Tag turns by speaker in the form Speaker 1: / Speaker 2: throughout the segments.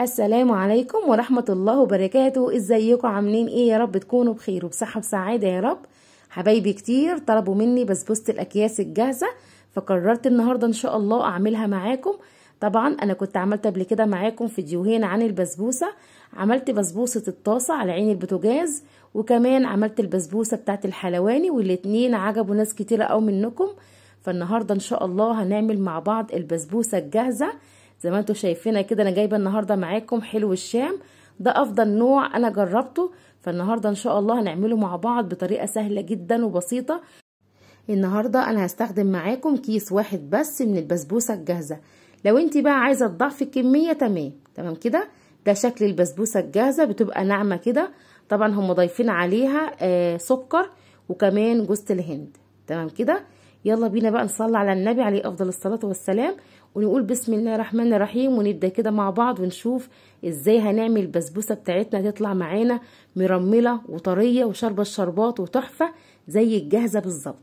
Speaker 1: السلام عليكم ورحمة الله وبركاته ازيكم عاملين ايه يا رب تكونوا بخير وبصحة وسعادة يا رب حبايبي كتير طلبوا مني بسبوسة الاكياس الجاهزة فقررت النهاردة ان شاء الله اعملها معاكم طبعا انا كنت عملت قبل كده معاكم فيديوهين عن البسبوسة عملت بسبوسة الطاسة على عين البتجاز وكمان عملت البسبوسة بتاعت الحلواني والاتنين عجبوا ناس كتيرة او منكم فالنهاردة ان شاء الله هنعمل مع بعض البسبوسة الجاهزة زي ما انتم شايفينها كده انا جايبه النهارده معاكم حلو الشام ده افضل نوع انا جربته فالنهارده ان شاء الله هنعمله مع بعض بطريقه سهله جدا وبسيطه النهارده انا هستخدم معاكم كيس واحد بس من البسبوسه الجاهزه لو انت بقى عايزه تضعفي الكميه تمام تمام كده ده شكل البسبوسه الجاهزه بتبقى ناعمه كده طبعا هم ضايفين عليها آه سكر وكمان جوز الهند تمام كده يلا بينا بقى نصلي على النبي عليه افضل الصلاه والسلام ونقول بسم الله الرحمن الرحيم ونبدا كده مع بعض ونشوف ازاي هنعمل البسبوسه بتاعتنا تطلع معانا مرمله وطريه وشاربه الشربات وتحفه زي الجاهزه بالظبط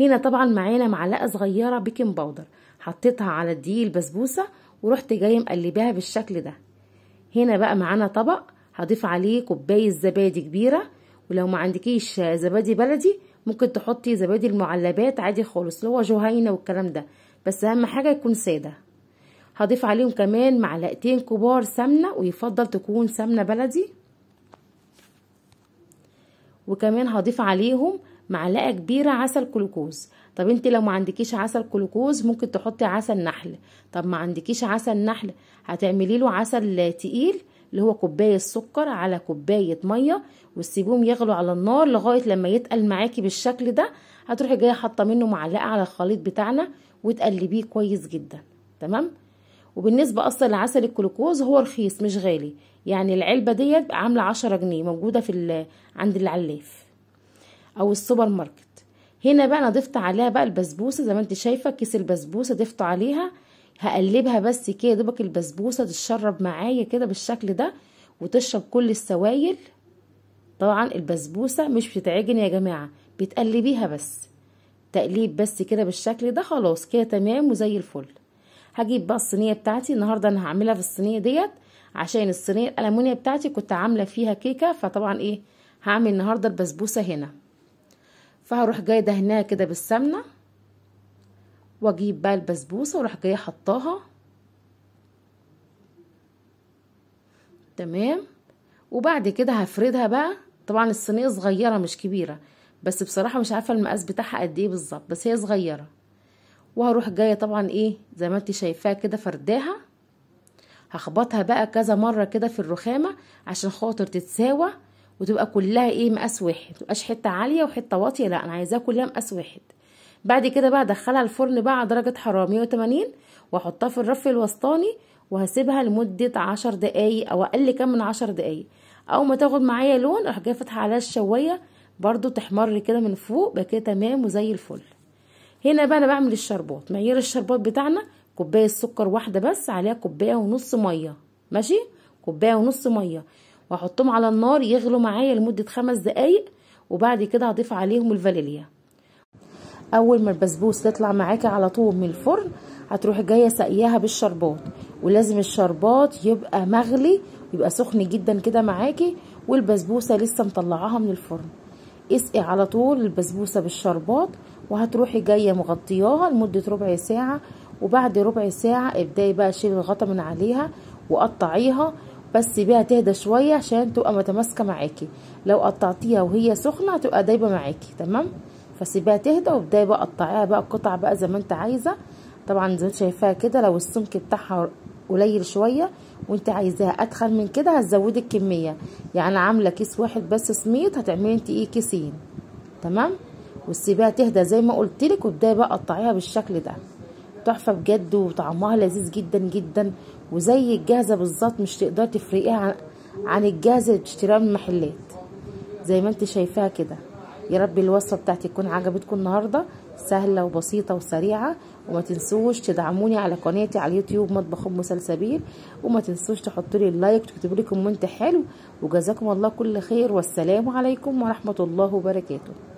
Speaker 1: هنا طبعا معانا معلقه صغيره بيكنج باودر حطيتها على الدقيق البسبوسه ورحت جايه مقلباها بالشكل ده هنا بقى معانا طبق هضيف عليه كوبايه زبادي كبيره ولو ما عندكيش زبادي بلدي ممكن تحطي زبادي المعلبات عادي خالص اللي هو جهينه والكلام ده بس اهم حاجه يكون ساده هضيف عليهم كمان معلقتين كبار سمنه ويفضل تكون سمنه بلدي وكمان هضيف عليهم معلقه كبيره عسل كلوكوز طب انت لو ما عندكيش عسل كلوكوز ممكن تحطي عسل نحل طب ما عندكيش عسل نحل هتعملي له عسل تقيل اللي هو كوباية سكر على كوباية مية وتسيبيهم يغلوا على النار لغاية لما يتقل معاكي بالشكل ده هتروحي جاية حاطة منه معلقة على الخليط بتاعنا وتقلبيه كويس جدا تمام وبالنسبة أصلا لعسل الكلوكوز هو رخيص مش غالي يعني العلبة ديت عاملة عشرة جنيه موجودة في عند العلاف أو السوبر ماركت هنا بقى أنا ضفت عليها بقى البسبوسة زي ما انت شايفة كيس البسبوسة ضفته عليها هقلبها بس كده دوبك البسبوسه تتشرب معايا كده بالشكل ده وتشرب كل السوائل طبعا البسبوسه مش بتتعجن يا جماعه بتقلبيها بس تقليب بس كده بالشكل ده خلاص كده تمام وزي الفل هجيب بقى الصينيه بتاعتي النهارده انا هعملها في الصينيه ديت عشان الصينيه الالمونيا بتاعتي كنت عامله فيها كيكه فطبعا ايه هعمل النهارده البسبوسه هنا فهروح جاي دهناها كده بالسمنه واجيب بقى البسبوسه واروح جايه حطاها تمام وبعد كده هفردها بقى طبعا الصينيه صغيره مش كبيره بس بصراحه مش عارفه المقاس بتاعها قد ايه بالظبط بس هي صغيره وهروح جايه طبعا ايه زي ما انت شايفاها كده فرداها هخبطها بقى كذا مره كده في الرخامه عشان خاطر تتساوى وتبقى كلها ايه مقاس واحد متبقاش حته عاليه وحته واطيه لا انا عايزاها كلها مقاس واحد بعد كده بقى ادخلها الفرن بقى على درجه حراره 180 واحطها في الرف الوسطاني وهسيبها لمده 10 دقايق او اقل كام من 10 دقايق او ما تاخد معايا لون اروح جايه فاتحه عليها الشوايه برده تحمر كده من فوق بقى كده تمام وزي الفل هنا بقى انا بعمل الشربات معيار الشربات بتاعنا كوبايه سكر واحده بس عليها كوبايه ونص ميه ماشي كوبايه ونص ميه واحطهم على النار يغلوا معايا لمده خمس دقايق وبعد كده هضيف عليهم الفانيليا اول ما البسبوس تطلع معاكي على طول من الفرن هتروحي جايه ساقياها بالشربات ولازم الشربات يبقى مغلي يبقى سخن جدا كده معاكي والبسبوسه لسه مطلعاها من الفرن اسقي على طول البسبوسه بالشربات وهتروحي جايه مغطياها لمده ربع ساعه وبعد ربع ساعه ابداي بقى شيل الغطا من عليها وقطعيها بس بيها تهدى شويه عشان تبقى متماسكه معاكي لو قطعتيها وهي سخنه هتبقى دايبه معاكي تمام فسيبها تهدى وابداي بقى قطعيها بقى قطع بقى زي ما انت عايزه طبعا زي ما شايفاها كده لو السمك بتاعها قليل شويه وانت عايزاها ادخل من كده هتزودي الكميه يعني عامله كيس واحد بس سميد هتعملي انت ايه كيسين تمام وسيبها تهدى زي ما قلت لك وابداي بقى قطعيها بالشكل ده تحفه بجد وطعمها لذيذ جدا جدا وزي الجاهزه بالظبط مش تقدري تفرقيها عن الجاهزه اللي بتشتريها من المحلات زي ما انت شايفاها كده يا رب الوصفه بتاعتي تكون عجبتكم النهارده سهله وبسيطه وسريعه وما تنسوش تدعموني على قناتي على اليوتيوب مطبخ ام سلسبيل وما تنسوش تحطوا لي اللايك وتكتبوا لي كومنت حلو وجزاكم الله كل خير والسلام عليكم ورحمه الله وبركاته